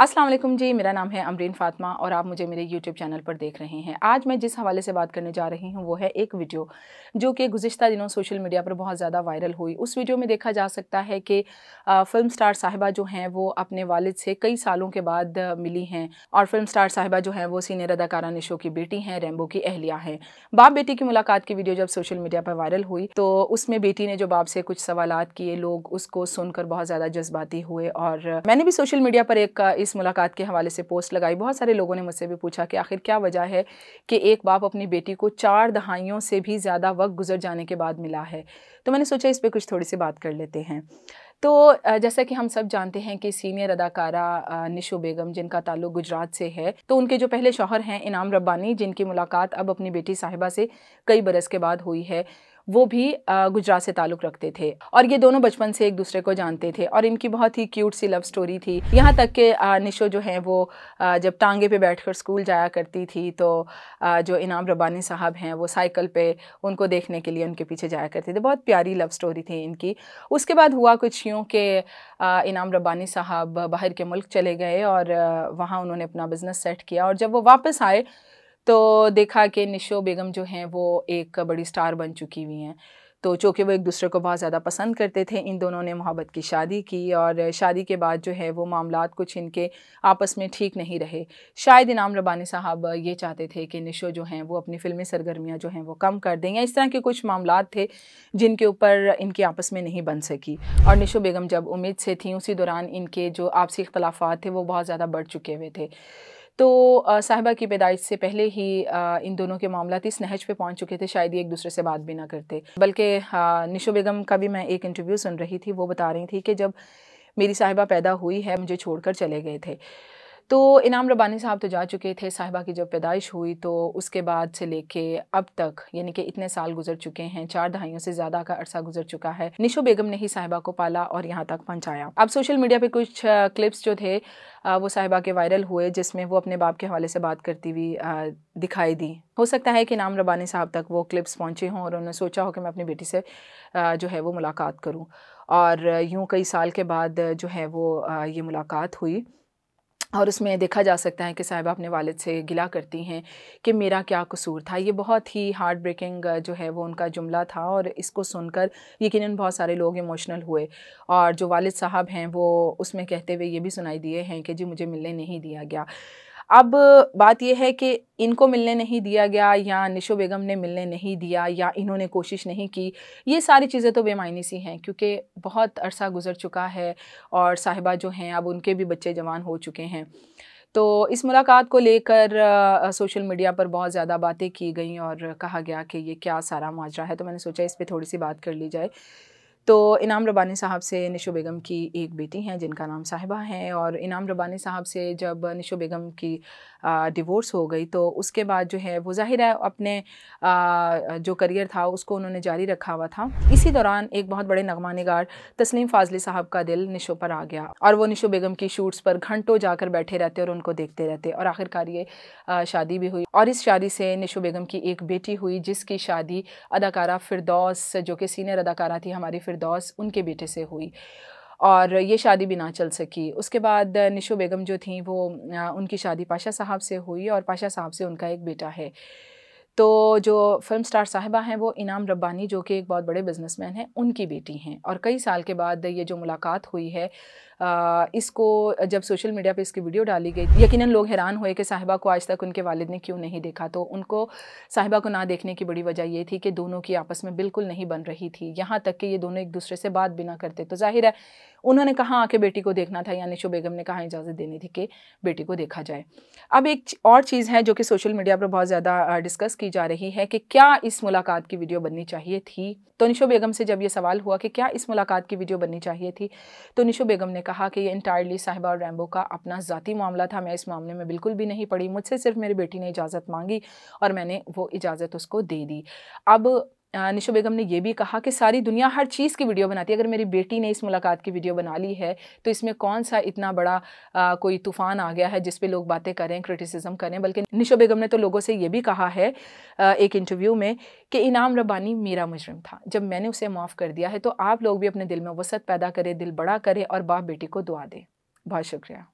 असलम जी मेरा नाम है अमरीन फातमा और आप मुझे मेरे यूट्यूब चैनल पर देख रहे हैं आज मैं जिस हवाले से बात करने जा रही हूँ वो है एक वीडियो जो कि गुज्त दिनों सोशल मीडिया पर बहुत ज़्यादा वायरल हुई उस वीडियो में देखा जा सकता है कि फ़िल्म स्टार साहिबा जो हैं वो अपने वालिद से कई सालों के बाद मिली हैं और फिल्म स्टार साहिबा जो हैं वो सीनियर अदाकारा निशो की बेटी हैं रेम्बो की अहलिया हैं बाप बेटी की मुलाकात की वीडियो जब सोशल मीडिया पर वायरल हुई तो उसमें बेटी ने जो बाप से कुछ सवाल किए लोग उसको सुनकर बहुत ज़्यादा जज्बाती हुए और मैंने भी सोशल मीडिया पर एक इस मुलाकात के हवाले से पोस्ट लगाई बहुत सारे लोगों ने मुझसे भी पूछा कि आखिर क्या वजह है कि एक बाप अपनी बेटी को चार दहाइयों से भी ज़्यादा वक्त गुजर जाने के बाद मिला है तो मैंने सोचा इस पर कुछ थोड़ी सी बात कर लेते हैं तो जैसा कि हम सब जानते हैं कि सीनियर अदाकारा निशो बेगम जिनका ताल्लुक गुजरात से है तो उनके जो पहले शौहर हैं इनाम रब्बानी जिनकी मुलाकात अब अपनी बेटी साहिबा से कई बरस के बाद हुई है वो भी गुजरात से ताल्लुक़ रखते थे और ये दोनों बचपन से एक दूसरे को जानते थे और इनकी बहुत ही क्यूट सी लव स्टोरी थी यहाँ तक कि निशो जो है वो जब टांगे पे बैठकर स्कूल जाया करती थी तो जो इनाम रबानी साहब हैं वो साइकिल पे उनको देखने के लिए उनके पीछे जाया करते थे बहुत प्यारी लव स्टोरी थी इनकी उसके बाद हुआ कुछ यूँ कि इनाम रबानी साहब बाहर के मुल्क चले गए और वहाँ उन्होंने अपना बिज़नेस सेट किया और जब वो वापस आए तो देखा कि निशो बेगम जो हैं वो एक बड़ी स्टार बन चुकी हुई हैं तो चूँकि वो एक दूसरे को बहुत ज़्यादा पसंद करते थे इन दोनों ने मोहब्बत की शादी की और शादी के बाद जो है वो मामला कुछ इनके आपस में ठीक नहीं रहे शायद इनाम रबानी साहब ये चाहते थे कि निशो जो हैं वो अपनी फिल्मी सरगर्मियाँ जो हैं वो कम कर दें या इस तरह के कुछ मामला थे जिनके ऊपर इनकी आपस में नहीं बन सकी और निशो बेगम जब उम्मीद से थी उसी दौरान इनके जो आपसी इख्तलाफा थे वो बहुत ज़्यादा बढ़ चुके हुए थे तो साहिबा की पैदाइश से पहले ही आ, इन दोनों के मामला इस नहज पे पहुंच चुके थे शायद ये एक दूसरे से बात भी ना करते बल्कि निशो बेगम का भी मैं एक इंटरव्यू सुन रही थी वो बता रही थी कि जब मेरी साहिबा पैदा हुई है मुझे छोड़कर चले गए थे तो इनाम रबानी साहब तो जा चुके थे साहिबा की जब पैदाइश हुई तो उसके बाद से लेके अब तक यानी कि इतने साल गुजर चुके हैं चार दहाइयों से ज़्यादा का अरसा गुजर चुका है निशो बेगम ने ही साहिबा को पाला और यहाँ तक पहुँचाया अब सोशल मीडिया पर कुछ क्लिप्स जो थे वो साहिबा के वायरल हुए जिसमें वो अपने बाप के हवाले से बात करती हुई दिखाई दी हो सकता है कि इनाम रबानी साहब तक वो क्लिप्स पहुँचे हों और उन्होंने सोचा हो कि मैं अपनी बेटी से जो है वो मुलाकात करूँ और यूँ कई साल के बाद जो है वो ये मुलाकात हुई और उसमें देखा जा सकता है कि साहिबा अपने वालिद से गिला करती हैं कि मेरा क्या कसूर था ये बहुत ही हार्ट ब्रेकिंग जो है वो उनका जुमला था और इसको सुनकर यकीनन बहुत सारे लोग इमोशनल हुए और जो वालिद साहब हैं वो उसमें कहते हुए ये भी सुनाई दिए हैं कि जी मुझे मिलने नहीं दिया गया अब बात यह है कि इनको मिलने नहीं दिया गया या निशो बेगम ने मिलने नहीं दिया या इन्होंने कोशिश नहीं की ये सारी चीज़ें तो बेमायने सी हैं क्योंकि बहुत अरसा गुजर चुका है और साहिबा जो हैं अब उनके भी बच्चे जवान हो चुके हैं तो इस मुलाकात को लेकर सोशल मीडिया पर बहुत ज़्यादा बातें की गई और कहा गया कि ये क्या सारा माजरा है तो मैंने सोचा इस पर थोड़ी सी बात कर ली जाए तो इनाम रबानी साहब से निशो बेगम की एक बेटी हैं जिनका नाम साहिबा है और इनाम रबानी साहब से जब निशो बेगम की डिवोर्स हो गई तो उसके बाद जो है वो ज़ाहिर है अपने आ, जो करियर था उसको उन्होंने जारी रखा हुआ था इसी दौरान एक बहुत बड़े नगमा नगार तस्लीम फाजली साहब का दिल निशो पर आ गया और वो निशो बेगम की शूट्स पर घंटों जाकर बैठे रहते और उनको देखते रहते और आखिरकार ये शादी भी हुई और इस शादी से निशो बेगम की एक बेटी हुई जिसकी शादी अदाकारा फिरदौस जो कि सीनियर अदाकारा थी हमारी फिर फिरदौस उनके बेटे से हुई और ये शादी भी ना चल सकी उसके बाद निशो बेगम जो थी वो उनकी शादी पाशा साहब से हुई और पाशा साहब से उनका एक बेटा है तो जो फिल्म स्टार साहिबा हैं वो इनाम रब्बानी जो कि एक बहुत बड़े बिजनेसमैन हैं उनकी बेटी हैं और कई साल के बाद ये जो मुलाकात हुई है आ, इसको जब सोशल मीडिया पे इसकी वीडियो डाली गई यकीनन लोग हैरान हुए कि साहिबा को आज तक उनके वालिद ने क्यों नहीं देखा तो उनको साहिबा को ना देखने की बड़ी वजह ये थी कि दोनों की आपस में बिल्कुल नहीं बन रही थी यहाँ तक कि ये दोनों एक दूसरे से बात भी ना करते तो जाहिर है उन्होंने कहाँ आके बेटी को देखना था यानी शो बेगम ने कहा इजाज़त देनी थी कि बेटी को देखा जाए अब एक और चीज़ है जो कि सोशल मीडिया पर बहुत ज़्यादा डिस्कस की जा रही है कि क्या इस मुलाकात की वीडियो बननी चाहिए थी तो निशो बेगम से जब ये सवाल हुआ कि क्या इस मुलाकात की वीडियो बननी चाहिए थी तो निशो बेगम ने कहा कि ये इंटायरली साहिबा और रैम्बो का अपना ज़ाती मामला था मैं इस मामले में बिल्कुल भी नहीं पड़ी मुझसे सिर्फ मेरी बेटी ने इजाज़त मांगी और मैंने वो इजाज़त उसको दे दी अब निशो बेगम ने यह भी कहा कि सारी दुनिया हर चीज़ की वीडियो बनाती है अगर मेरी बेटी ने इस मुलाकात की वीडियो बना ली है तो इसमें कौन सा इतना बड़ा आ, कोई तूफ़ान आ गया है जिस पे लोग बातें करें क्रिटिसिज्म करें बल्कि निशो बेगम ने तो लोगों से यह भी कहा है आ, एक इंटरव्यू में कि इनाम रब्बानी मेरा मुजरम था जब मैंने उसे माफ़ कर दिया है तो आप लोग भी अपने दिल में वसत पैदा करें दिल बड़ा करें और बाप बेटी को दुआ दें बहुत शुक्रिया